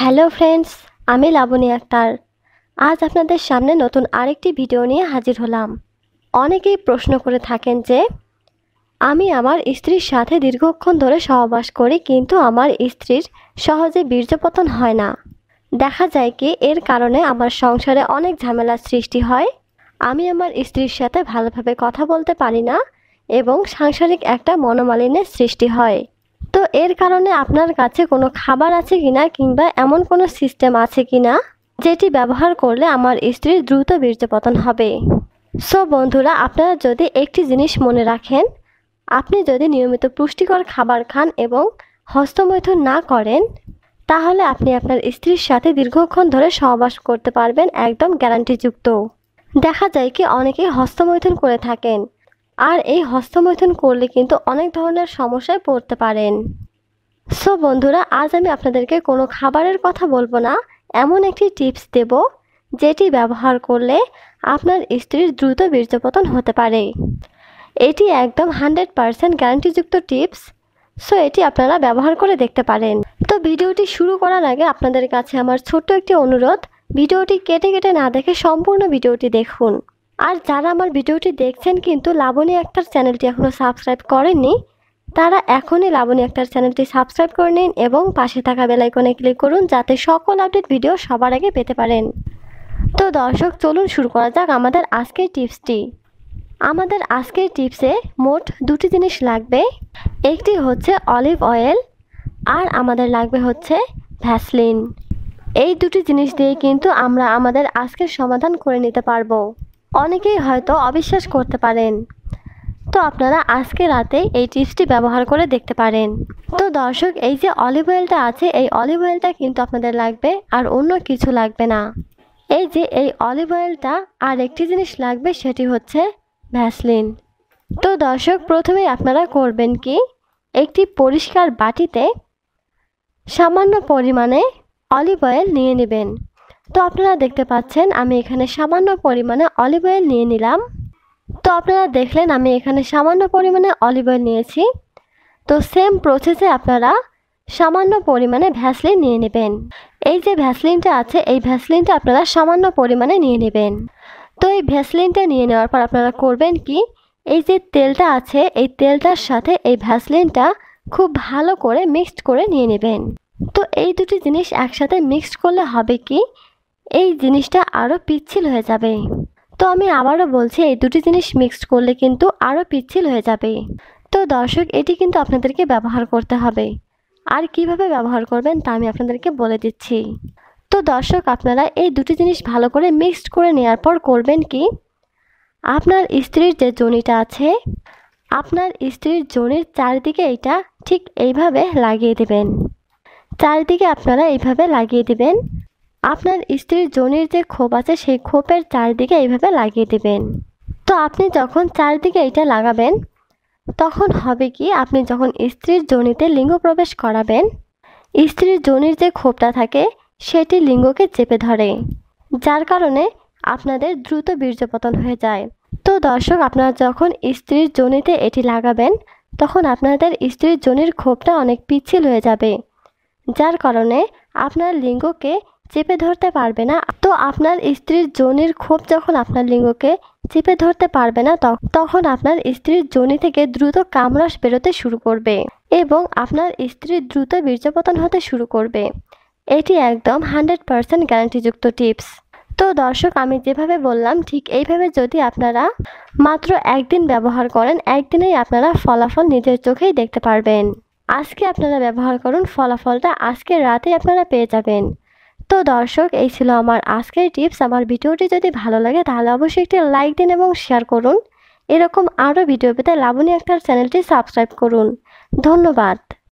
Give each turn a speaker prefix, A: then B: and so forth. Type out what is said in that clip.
A: hello friends আমি লাবণী আক্তার আজ আপনাদের সামনে নতুন আরেকটি ভিডিও নিয়ে হাজির হলাম অনেকেই প্রশ্ন করে থাকেন যে আমি আমার স্ত্রীর সাথে দীর্ঘক্ষণ ধরে সহবাস করি কিন্তু আমার স্ত্রীর সহজে বীর্যপতন হয় না দেখা যায় কি এর কারণে আমার সংসারে অনেক ঝামেলার সৃষ্টি হয় আমি আমার স্ত্রীর সাথে ভালোভাবে কথা বলতে পারি না এবং সাংসারিক একটা মনোমালিন্যের সৃষ্টি হয় এর কারণে আপনার কাছে কোনো খাবার আছে কিনা কিংবা এমন কোনো সিস্টেম আছে কিনা যেটি ব্যবহার করলে আমার স্ত্রীর দ্রুত বীর্যপতন হবে সো বন্ধুরা আপনারা যদি একটি জিনিস মনে রাখেন আপনি যদি নিয়মিত পুষ্টিকর খাবার খান এবং হস্তমৈথুন না করেন তাহলে আপনি আপনার স্ত্রীর সাথে দীর্ঘক্ষণ ধরে সহবাস করতে পারবেন একদম গ্যারান্টিযুক্ত দেখা যায় কি অনেকেই হস্তমৈথুন করে থাকেন আর এই হস্তমৈথুন করলে কিন্তু অনেক ধরনের সমস্যায় পড়তে পারেন সো বন্ধুরা আজ আমি আপনাদেরকে কোনো খাবারের কথা বলবো না এমন একটি টিপস দেব যেটি ব্যবহার করলে আপনার স্ত্রীর দ্রুত বীর্যপতন হতে পারে এটি একদম হান্ড্রেড পারসেন্ট গ্যারান্টিযুক্ত টিপস সো এটি আপনারা ব্যবহার করে দেখতে পারেন তো ভিডিওটি শুরু করার আগে আপনাদের কাছে আমার ছোট্ট একটি অনুরোধ ভিডিওটি কেটে কেটে না দেখে সম্পূর্ণ ভিডিওটি দেখুন আর যারা আমার ভিডিওটি দেখছেন কিন্তু লাবণী একটার চ্যানেলটি এখনও সাবস্ক্রাইব করেননি তারা এখনই লাবণী একটার চ্যানেলটি সাবস্ক্রাইব করে নিন এবং পাশে থাকা বেলাইকনে ক্লিক করুন যাতে সকল আপডেট ভিডিও সবার আগে পেতে পারেন তো দর্শক চলুন শুরু করা যাক আমাদের আজকের টিপসটি আমাদের আজকের টিপসে মোট দুটি জিনিস লাগবে একটি হচ্ছে অলিভ অয়েল আর আমাদের লাগবে হচ্ছে ভ্যাসলিন এই দুটি জিনিস দিয়ে কিন্তু আমরা আমাদের আজকের সমাধান করে নিতে পারবো অনেকেই হয়তো অবিশ্বাস করতে পারেন তো আপনারা আজকে রাতে এই টিপসটি ব্যবহার করে দেখতে পারেন তো দর্শক এই যে অলিভ অয়েলটা আছে এই অলিভ অয়েলটা কিন্তু আপনাদের লাগবে আর অন্য কিছু লাগবে না এই যে এই অলিভ অয়েলটা আর একটি জিনিস লাগবে সেটি হচ্ছে ভ্যাসলিন তো দর্শক প্রথমেই আপনারা করবেন কি একটি পরিষ্কার বাটিতে সামান্য পরিমাণে অলিভ অয়েল নিয়ে নেবেন তো আপনারা দেখতে পাচ্ছেন আমি এখানে সামান্য পরিমাণে অলিভ অয়েল নিয়ে নিলাম তো আপনারা দেখলেন আমি এখানে সামান্য পরিমাণে অলিভ অয়েল নিয়েছি তো সেম প্রসেসে আপনারা সামান্য পরিমাণে ভ্যাসলিন নিয়ে নেবেন এই যে ভ্যাসলিনটা আছে এই ভ্যাসলিনটা আপনারা সামান্য পরিমাণে নিয়ে নেবেন তো এই ভ্যাসলিনটা নিয়ে নেওয়ার পর আপনারা করবেন কি এই যে তেলটা আছে এই তেলটার সাথে এই ভ্যাসলিনটা খুব ভালো করে মিক্সড করে নিয়ে নেবেন তো এই দুটি জিনিস একসাথে মিক্সড করলে হবে কি এই জিনিসটা আরও পিচ্ছিল হয়ে যাবে তো আমি আবারও বলছি এই দুটি জিনিস মিক্সড করলে কিন্তু আরও পিচ্ছিল হয়ে যাবে তো দর্শক এটি কিন্তু আপনাদেরকে ব্যবহার করতে হবে আর কিভাবে ব্যবহার করবেন তা আমি আপনাদেরকে বলে দিচ্ছি তো দর্শক আপনারা এই দুটি জিনিস ভালো করে মিক্সড করে নেওয়ার পর করবেন কি আপনার স্ত্রীর যে জনিটা আছে আপনার স্ত্রীর জনির চারিদিকে এটা ঠিক এইভাবে লাগিয়ে দেবেন চারিদিকে আপনারা এইভাবে লাগিয়ে দেবেন আপনার স্ত্রীর জনির যে খোপ আছে সেই খোপের চারদিকে এইভাবে লাগিয়ে দেবেন তো আপনি যখন চারদিকে এটা লাগাবেন তখন হবে কি আপনি যখন স্ত্রীর জনিতে লিঙ্গ প্রবেশ করাবেন স্ত্রীর জনির যে খোপটা থাকে সেটি লিঙ্গকে চেপে ধরে যার কারণে আপনাদের দ্রুত বীর্যপতন হয়ে যায় তো দর্শক আপনারা যখন স্ত্রীর জনিতে এটি লাগাবেন তখন আপনাদের স্ত্রীর জনির খোপটা অনেক পিচ্ছিল হয়ে যাবে যার কারণে আপনার লিঙ্গকে চেপে ধরতে পারবে না তো আপনার স্ত্রীর যোনির ক্ষোভ যখন আপনার লিঙ্গকে চেপে ধরতে পারবে না তখন আপনার স্ত্রীর যোনি থেকে দ্রুত কামরাস বেরোতে শুরু করবে এবং আপনার স্ত্রীর দ্রুত বীর্যপতন হতে শুরু করবে এটি একদম হান্ড্রেড পারসেন্ট গ্যারান্টিযুক্ত টিপস তো দর্শক আমি যেভাবে বললাম ঠিক এইভাবে যদি আপনারা মাত্র একদিন ব্যবহার করেন একদিনেই আপনারা ফলাফল নিজের চোখেই দেখতে পারবেন আজকে আপনারা ব্যবহার করুন ফলাফলটা আজকে রাতে আপনারা পেয়ে যাবেন তো দর্শক এই ছিল আমার আজকের টিপস আমার ভিডিওটি যদি ভালো লাগে তাহলে অবশ্যই একটি লাইক দিন এবং শেয়ার করুন এরকম আরও ভিডিও পেতে লাবণী আক্তার চ্যানেলটি সাবস্ক্রাইব করুন ধন্যবাদ